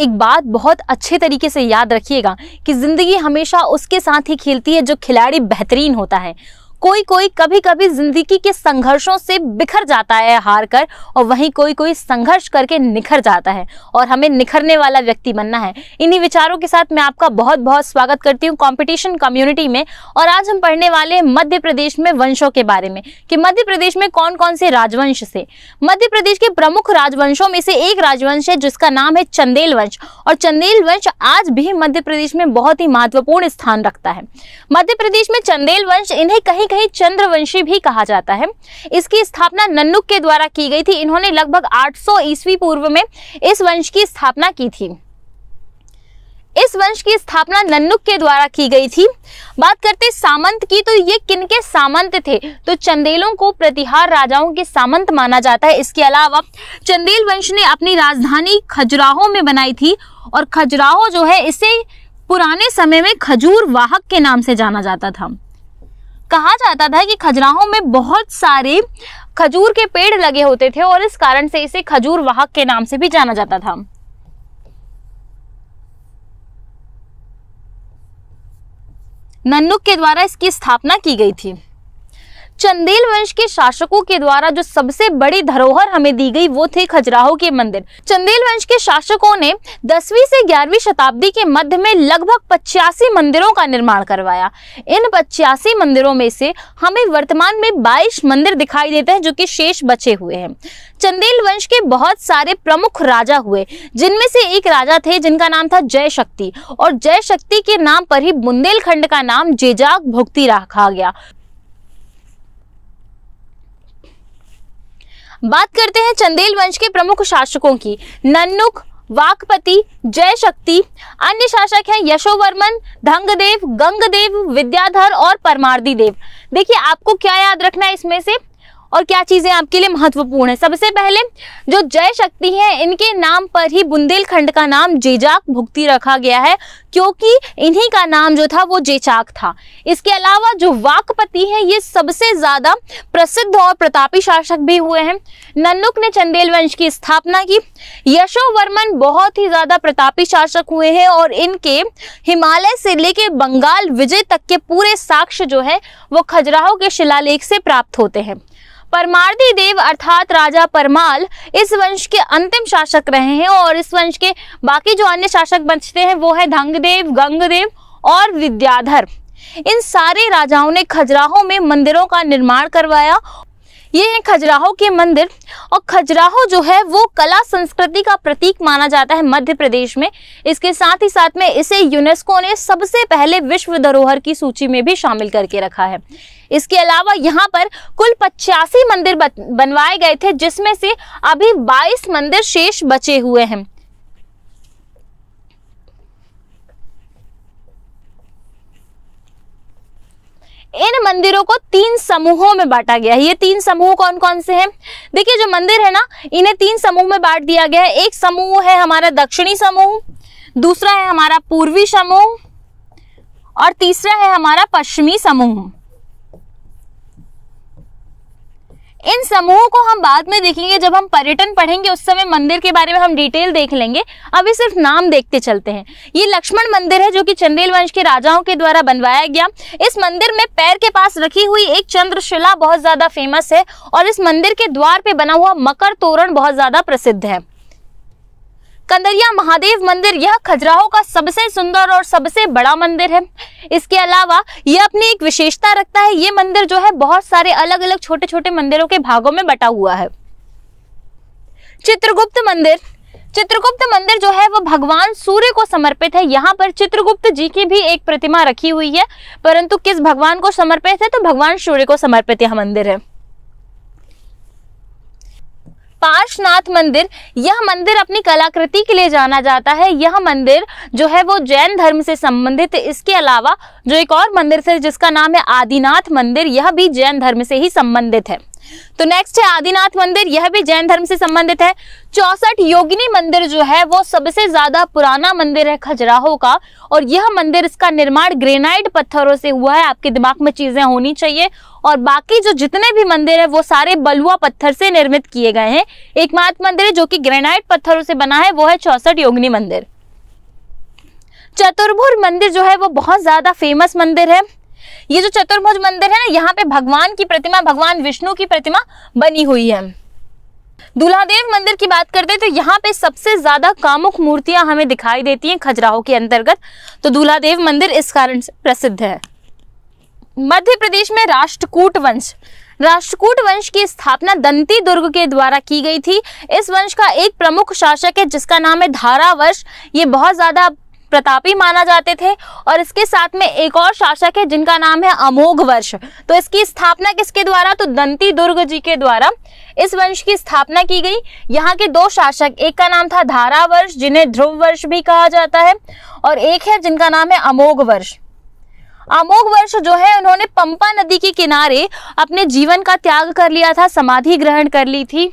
एक बात बहुत अच्छे तरीके से याद रखिएगा कि ज़िंदगी हमेशा उसके साथ ही खेलती है जो खिलाड़ी बेहतरीन होता है कोई कोई कभी कभी जिंदगी के संघर्षों से बिखर जाता है हार कर और वहीं कोई कोई संघर्ष करके निखर जाता है और हमें निखरने वाला व्यक्ति बनना है इन्हीं विचारों के साथ मैं आपका बहुत बहुत स्वागत करती हूँ कॉम्पिटिशन कम्युनिटी में और आज हम पढ़ने वाले हैं मध्य प्रदेश में वंशों के बारे में कि मध्य प्रदेश में कौन कौन से राजवंश से मध्य प्रदेश के प्रमुख राजवंशों में से एक राजवंश है जिसका नाम है चंदेल वंश और चंदेल वंश आज भी मध्य प्रदेश में बहुत ही महत्वपूर्ण स्थान रखता है मध्य प्रदेश में चंदेल वंश इन्हें कहीं कहीं चंद्रवंशी भी कहा जाता है इसकी स्थापना नन्नुक के द्वारा की गई थी इन्होंने लगभग 800 सौ ईस्वी पूर्व में इस वंश की स्थापना की थी इस वंश की स्थापना नन्नुक के द्वारा की गई थी बात करते सामंत की तो ये किनके सामंत थे तो चंदेलों को प्रतिहार राजाओं के सामंत माना जाता है इसके अलावा चंदेल वंश ने अपनी राजधानी खजुराहो में बनाई थी और खजुराहो जो है इसे पुराने समय में खजूर वाहक के नाम से जाना जाता था कहा जाता था कि खजुराहों में बहुत सारे खजूर के पेड़ लगे होते थे और इस कारण से इसे खजूर वाहक के नाम से भी जाना जाता था नन्नुक के द्वारा इसकी स्थापना की गई थी चंदेल वंश के शासकों के द्वारा जो सबसे बड़ी धरोहर हमें दी गई वो थे खजुराहो के मंदिर चंदेल वंश के शासकों ने दसवीं से ग्यारहवीं शताब्दी के मध्य में लगभग पचासी मंदिरों का निर्माण करवाया इन पचासी मंदिरों में से हमें वर्तमान में बाईस मंदिर दिखाई देते हैं जो कि शेष बचे हुए हैं चंदेल वंश के बहुत सारे प्रमुख राजा हुए जिनमें से एक राजा थे जिनका नाम था जय शक्ति और जय शक्ति के नाम पर ही बुंदेलखंड का नाम जेजाग भुक्ति रखा गया बात करते हैं चंदेल वंश के प्रमुख शासकों की नन्नुक वाकपति जय शक्ति अन्य शासक हैं यशोवर्मन धंगदेव गंगदेव विद्याधर और परमार्दी देव देखिए आपको क्या याद रखना है इसमें से और क्या चीज़ें आपके लिए महत्वपूर्ण है सबसे पहले जो जय शक्ति है इनके नाम पर ही बुंदेलखंड का नाम जेजाक भुक्ति रखा गया है क्योंकि इन्हीं का नाम जो था वो जेचाक था इसके अलावा जो वाकपति हैं ये सबसे ज़्यादा प्रसिद्ध और प्रतापी शासक भी हुए हैं नन्नुक ने चंदेल वंश की स्थापना की यशोवर्मन बहुत ही ज़्यादा प्रतापी शासक हुए हैं और इनके हिमालय से लेके बंगाल विजय तक के पूरे साक्ष्य जो है वो खजुराहो के शिलालेख से प्राप्त होते हैं परमार्दी देव अर्थात राजा परमाल इस वंश के अंतिम शासक रहे हैं और इस वंश के बाकी जो अन्य शासक बचते हैं वो है धंगदेव गंगदेव और विद्याधर इन सारे राजाओं ने खजुराहो में मंदिरों का निर्माण करवाया ये है खजुराहो के मंदिर और खजुराहो जो है वो कला संस्कृति का प्रतीक माना जाता है मध्य प्रदेश में इसके साथ ही साथ में इसे यूनेस्को ने सबसे पहले विश्व धरोहर की सूची में भी शामिल करके रखा है इसके अलावा यहाँ पर कुल पचासी मंदिर बनवाए गए थे जिसमें से अभी 22 मंदिर शेष बचे हुए हैं इन मंदिरों को तीन समूहों में बांटा गया है ये तीन समूह कौन कौन से हैं देखिए जो मंदिर है ना इन्हें तीन समूह में बांट दिया गया है एक समूह है हमारा दक्षिणी समूह दूसरा है हमारा पूर्वी समूह और तीसरा है हमारा पश्चिमी समूह इन समूहों को हम बाद में देखेंगे जब हम पर्यटन पढ़ेंगे उस समय मंदिर के बारे में हम डिटेल देख लेंगे अभी सिर्फ नाम देखते चलते हैं ये लक्ष्मण मंदिर है जो कि चंदेल वंश के राजाओं के द्वारा बनवाया गया इस मंदिर में पैर के पास रखी हुई एक चंद्रशिला बहुत ज्यादा फेमस है और इस मंदिर के द्वार पे बना हुआ मकर तोरण बहुत ज्यादा प्रसिद्ध है कंदरिया महादेव मंदिर यह खजुराहो का सबसे सुंदर और सबसे बड़ा मंदिर है इसके अलावा यह अपनी एक विशेषता रखता है ये मंदिर जो है बहुत सारे अलग अलग छोटे छोटे मंदिरों के भागों में बटा हुआ है चित्रगुप्त मंदिर चित्रगुप्त मंदिर जो है वो भगवान सूर्य को समर्पित है यहाँ पर चित्रगुप्त जी की भी एक प्रतिमा रखी हुई है परंतु किस भगवान को समर्पित है तो भगवान सूर्य को समर्पित यह मंदिर है विश्वनाथ मंदिर यह मंदिर अपनी कलाकृति के लिए जाना जाता है यह मंदिर जो है वो जैन धर्म से संबंधित इसके अलावा जो एक और मंदिर से जिसका नाम है आदिनाथ मंदिर यह भी जैन धर्म से ही संबंधित है तो नेक्स्ट है आदिनाथ मंदिर यह भी जैन धर्म से संबंधित है चौसठ योगिनी मंदिर जो है वो सबसे ज्यादा पुराना मंदिर है खजुराहो का और यह मंदिर इसका निर्माण ग्रेनाइट पत्थरों से हुआ है आपके दिमाग में चीजें होनी चाहिए और बाकी जो जितने भी मंदिर है वो सारे बलुआ पत्थर से निर्मित किए गए हैं एकमात्र मंदिर जो कि ग्रेनाइट पत्थरों से बना है वो है चौसठ योगिनी मंदिर चतुर्भुर मंदिर जो है वो बहुत ज्यादा फेमस मंदिर है ये जो चतुर्भुज मंदिर है ना यहाँ पे भगवान की प्रतिमा भगवान विष्णु की प्रतिमा बनी हुई है दूल्हादेव मंदिर की बात करते हैं तो यहाँ पे सबसे ज्यादा कामुक मूर्तियां हमें दिखाई देती हैं खजुराहो के अंतर्गत तो दूल्हादेव मंदिर इस कारण से प्रसिद्ध है मध्य प्रदेश में राष्ट्रकूट वंश राष्ट्रकूट वंश की स्थापना दंती दुर्ग के द्वारा की गई थी इस वंश का एक प्रमुख शासक है जिसका नाम है धारावश ये बहुत ज़्यादा प्रतापी माना जाते थे और इसके साथ में एक और शासक है जिनका नाम है अमोघ वर्ष तो इसकी स्थापना किसके द्वारा तो दंती दुर्ग जी के द्वारा इस वंश की स्थापना की गई यहाँ के दो शासक एक का नाम था धारा वर्ष जिन्हें ध्रुव वर्ष भी कहा जाता है और एक है जिनका नाम है अमोघ वर्ष अमोघ वर्ष जो है उन्होंने पंपा नदी के किनारे अपने जीवन का त्याग कर लिया था समाधि ग्रहण कर ली थी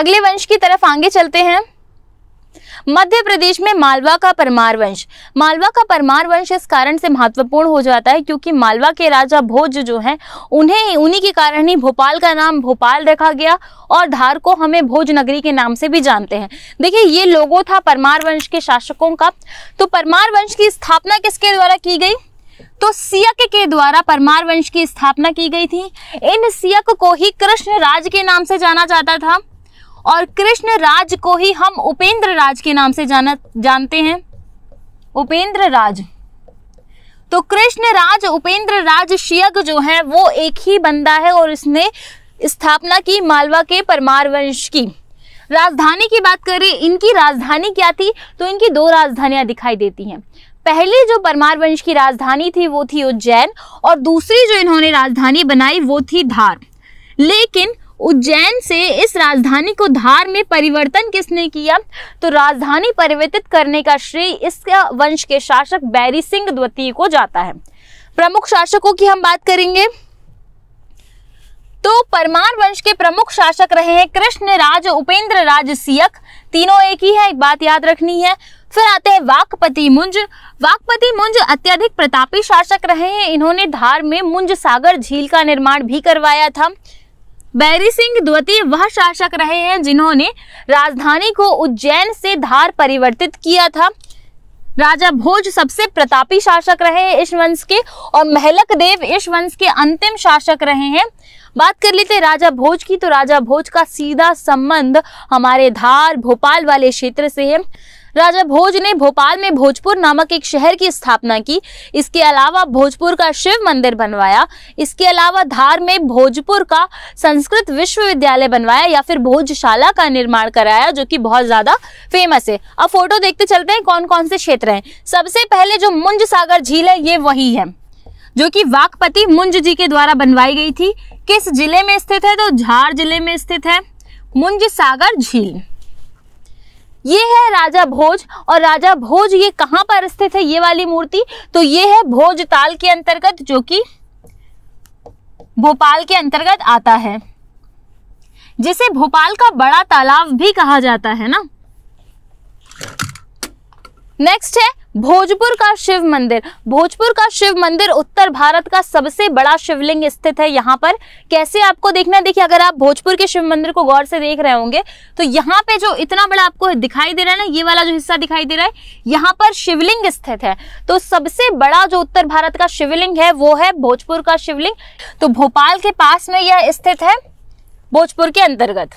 अगले वंश की तरफ आगे चलते हैं मध्य प्रदेश में मालवा का परमार वंश मालवा का परमार वंश इस कारण से महत्वपूर्ण हो जाता है क्योंकि मालवा के राजा भोज जो हैं उन्हें उन्हीं के कारण ही भोपाल का नाम भोपाल रखा गया और धार को हमें भोज नगरी के नाम से भी जानते हैं देखिए ये लोगों था परमार वंश के शासकों का तो परमार वंश की स्थापना किसके द्वारा की गई तो सियक के द्वारा परमार वंश की स्थापना की गई थी इन सियक को ही कृष्ण राज के नाम से जाना जाता था और कृष्ण राज को ही हम उपेंद्र राज के नाम से जाना जानते हैं उपेंद्र राज तो कृष्ण राज उपेंद्र राज शियक जो है वो एक ही बंदा है और इसने स्थापना की मालवा के परमार वंश की राजधानी की बात करें इनकी राजधानी क्या थी तो इनकी दो राजधानियां दिखाई देती हैं पहली जो परमार वंश की राजधानी थी वो थी उज्जैन और दूसरी जो इन्होंने राजधानी बनाई वो थी धार लेकिन उज्जैन से इस राजधानी को धार में परिवर्तन किसने किया तो राजधानी परिवर्तित करने का श्रेय इस वंश के शासक बैरी सिंह द्वितीय को जाता है प्रमुख शासकों की हम बात करेंगे तो परमार वंश के प्रमुख शासक रहे हैं कृष्ण राज उपेंद्र राज सियक तीनों एक ही है एक बात याद रखनी है फिर आते हैं वाकपति मुंज वाकपति मुंज अत्यधिक प्रतापी शासक रहे हैं इन्होंने धार में मुंज सागर झील का निर्माण भी करवाया था बैरी सिंह द्वितीय वह शासक रहे हैं जिन्होंने राजधानी को उज्जैन से धार परिवर्तित किया था राजा भोज सबसे प्रतापी शासक रहे हैं इस वंश के और महलक देव इस वंश के अंतिम शासक रहे हैं बात कर लेते राजा भोज की तो राजा भोज का सीधा संबंध हमारे धार भोपाल वाले क्षेत्र से है राजा भोज ने भोपाल में भोजपुर नामक एक शहर की स्थापना की इसके अलावा भोजपुर का शिव मंदिर बनवाया इसके अलावा धार में भोजपुर का संस्कृत विश्वविद्यालय बनवाया या फिर भोजशाला का निर्माण कराया जो कि बहुत ज़्यादा फेमस है अब फोटो देखते चलते हैं कौन कौन से क्षेत्र हैं सबसे पहले जो मुंज सागर झील है ये वही है जो कि वाकपति मुंज जी के द्वारा बनवाई गई थी किस जिले में स्थित है तो झार जिले में स्थित है मुंज सागर झील ये है राजा भोज और राजा भोज ये कहाँ पर स्थित है ये वाली मूर्ति तो ये है भोज ताल के अंतर्गत जो कि भोपाल के अंतर्गत आता है जिसे भोपाल का बड़ा तालाब भी कहा जाता है ना नेक्स्ट है भोजपुर का शिव मंदिर भोजपुर का शिव मंदिर उत्तर भारत का सबसे बड़ा शिवलिंग स्थित है यहाँ पर कैसे आपको देखना है देखिए अगर आप भोजपुर के शिव मंदिर को गौर से देख रहे होंगे तो यहाँ पे जो इतना बड़ा आपको दिखाई दे रहा है ना ये वाला जो हिस्सा दिखाई दे रहा है यहाँ पर शिवलिंग स्थित है तो सबसे बड़ा जो उत्तर भारत का शिवलिंग है वो है भोजपुर का शिवलिंग तो भोपाल के पास में यह स्थित है भोजपुर के अंतर्गत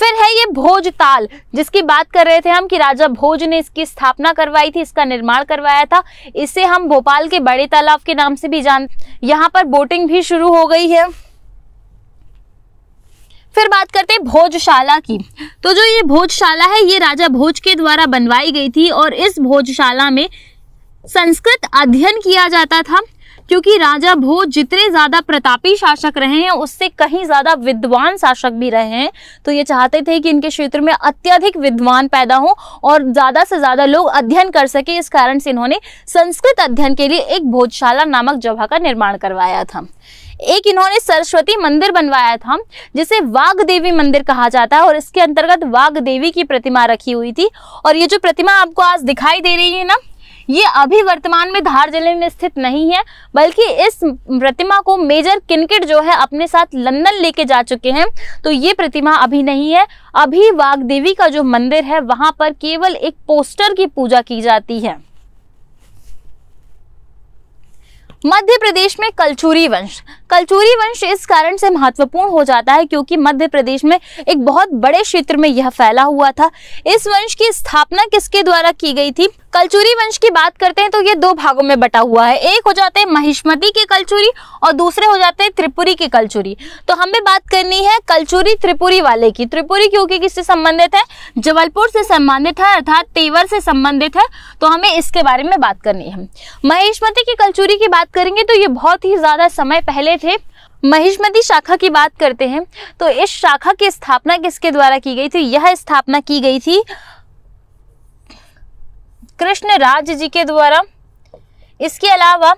फिर है ये भोजताल जिसकी बात कर रहे थे हम कि राजा भोज ने इसकी स्थापना करवाई थी इसका निर्माण करवाया था इसे हम भोपाल के बड़े तालाब के नाम से भी जान यहाँ पर बोटिंग भी शुरू हो गई है फिर बात करते हैं भोजशाला की तो जो ये भोजशाला है ये राजा भोज के द्वारा बनवाई गई थी और इस भोजशाला में संस्कृत अध्ययन किया जाता था क्योंकि राजा भोज जितने ज्यादा प्रतापी शासक रहे हैं उससे कहीं ज्यादा विद्वान शासक भी रहे हैं तो ये चाहते थे कि इनके क्षेत्र में अत्यधिक विद्वान पैदा हो और ज्यादा से ज्यादा लोग अध्ययन कर सके इस कारण से इन्होंने संस्कृत अध्ययन के लिए एक भोजशाला नामक जगह का निर्माण करवाया था एक इन्होंने सरस्वती मंदिर बनवाया था जिसे वाग देवी मंदिर कहा जाता है और इसके अंतर्गत वाग देवी की प्रतिमा रखी हुई थी और ये जो प्रतिमा आपको आज दिखाई दे रही है ना ये अभी वर्तमान में धार जिले में स्थित नहीं है बल्कि इस प्रतिमा को मेजर किनकिट जो है अपने साथ लंदन लेके जा चुके हैं तो ये प्रतिमा अभी नहीं है अभी देवी का जो मंदिर है वहां पर केवल एक पोस्टर की पूजा की जाती है मध्य प्रदेश में कलचूरी वंश कलचूरी वंश इस कारण से महत्वपूर्ण हो जाता है क्योंकि मध्य प्रदेश में एक बहुत बड़े क्षेत्र में यह फैला हुआ था इस वंश की स्थापना किसके द्वारा की गई थी कलचूरी वंश की बात करते हैं तो ये दो भागों में बटा हुआ है एक हो जाते हैं महिष्मती के कलचूरी और दूसरे हो जाते हैं त्रिपुरी की कलचूरी तो हमें बात करनी है कलचूरी त्रिपुरी वाले की त्रिपुरी क्योंकि किससे संबंधित है जबलपुर से संबंधित है अर्थात तेवर से संबंधित है तो हमें इसके बारे में बात करनी है महिष्मती की कलचूरी की बात करेंगे तो ये बहुत ही ज़्यादा समय पहले थे महिष्मती शाखा की बात करते हैं तो इस शाखा की स्थापना किसके द्वारा की गई थी यह स्थापना की गई थी कृष्ण राज जी के द्वारा इसके अलावा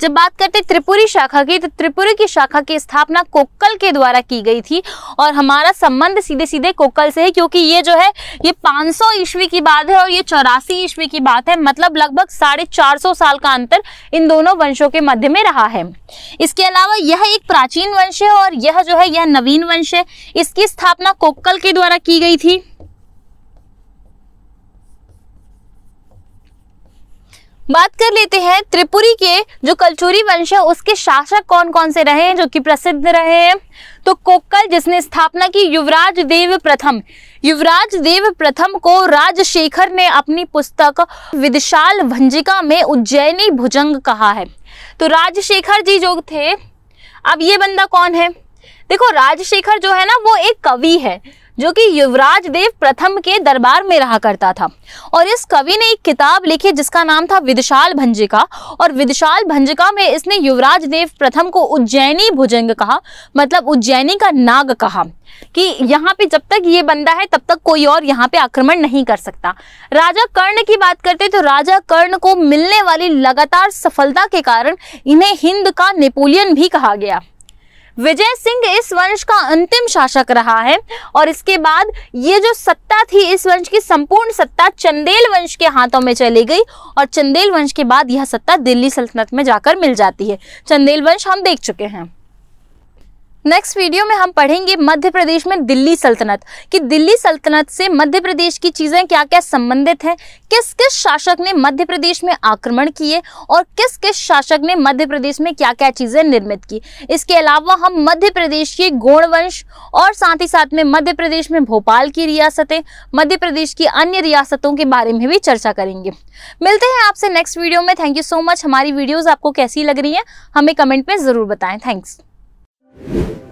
जब बात करते त्रिपुरी शाखा की तो त्रिपुरी की शाखा की स्थापना कोक्कल के द्वारा की गई थी और हमारा संबंध सीधे सीधे कोक्कल से है क्योंकि ये जो है ये 500 ईस्वी की बात है और ये चौरासी ईस्वी की बात है मतलब लगभग साढ़े चार सौ साल का अंतर इन दोनों वंशों के मध्य में रहा है इसके अलावा यह एक प्राचीन वंश है और यह जो है यह नवीन वंश है इसकी स्थापना कोक्कल के द्वारा की गई थी बात कर लेते हैं त्रिपुरी के जो कलचुरी वंश है उसके शासक कौन कौन से रहे हैं जो कि प्रसिद्ध रहे हैं तो कोक्कल जिसने स्थापना की युवराज देव प्रथम युवराज देव प्रथम को राजशेखर ने अपनी पुस्तक विदशाल भंजिका में उज्जैनी भुजंग कहा है तो राजशेखर जी जो थे अब ये बंदा कौन है देखो राजशेखर जो है ना वो एक कवि है जो कि युवराज देव प्रथम के दरबार में रहा करता था और इस कवि ने एक किताब लिखी जिसका नाम था विदशाल भंजिका और विदशाल भंजिका में इसने युवराज देव प्रथम को उज्जैनी भुजंग कहा मतलब उज्जैनी का नाग कहा कि यहाँ पे जब तक ये बंदा है तब तक कोई और यहाँ पे आक्रमण नहीं कर सकता राजा कर्ण की बात करते तो राजा कर्ण को मिलने वाली लगातार सफलता के कारण इन्हें हिंद का नेपोलियन भी कहा गया विजय सिंह इस वंश का अंतिम शासक रहा है और इसके बाद ये जो सत्ता थी इस वंश की संपूर्ण सत्ता चंदेल वंश के हाथों में चली गई और चंदेल वंश के बाद यह सत्ता दिल्ली सल्तनत में जाकर मिल जाती है चंदेल वंश हम देख चुके हैं नेक्स्ट वीडियो में हम पढ़ेंगे मध्य प्रदेश में दिल्ली सल्तनत कि दिल्ली सल्तनत से मध्य प्रदेश की चीज़ें क्या क्या संबंधित हैं किस किस शासक ने मध्य प्रदेश में आक्रमण किए और किस किस शासक ने मध्य प्रदेश में क्या क्या चीज़ें निर्मित की इसके अलावा हम मध्य प्रदेश के गौणवंश और साथ ही साथ में मध्य प्रदेश में भोपाल की रियासतें मध्य प्रदेश की अन्य रियासतों के बारे में भी चर्चा करेंगे मिलते हैं आपसे नेक्स्ट वीडियो में थैंक यू सो मच हमारी वीडियोज़ आपको कैसी लग रही हैं हमें कमेंट में ज़रूर बताएं थैंक्स you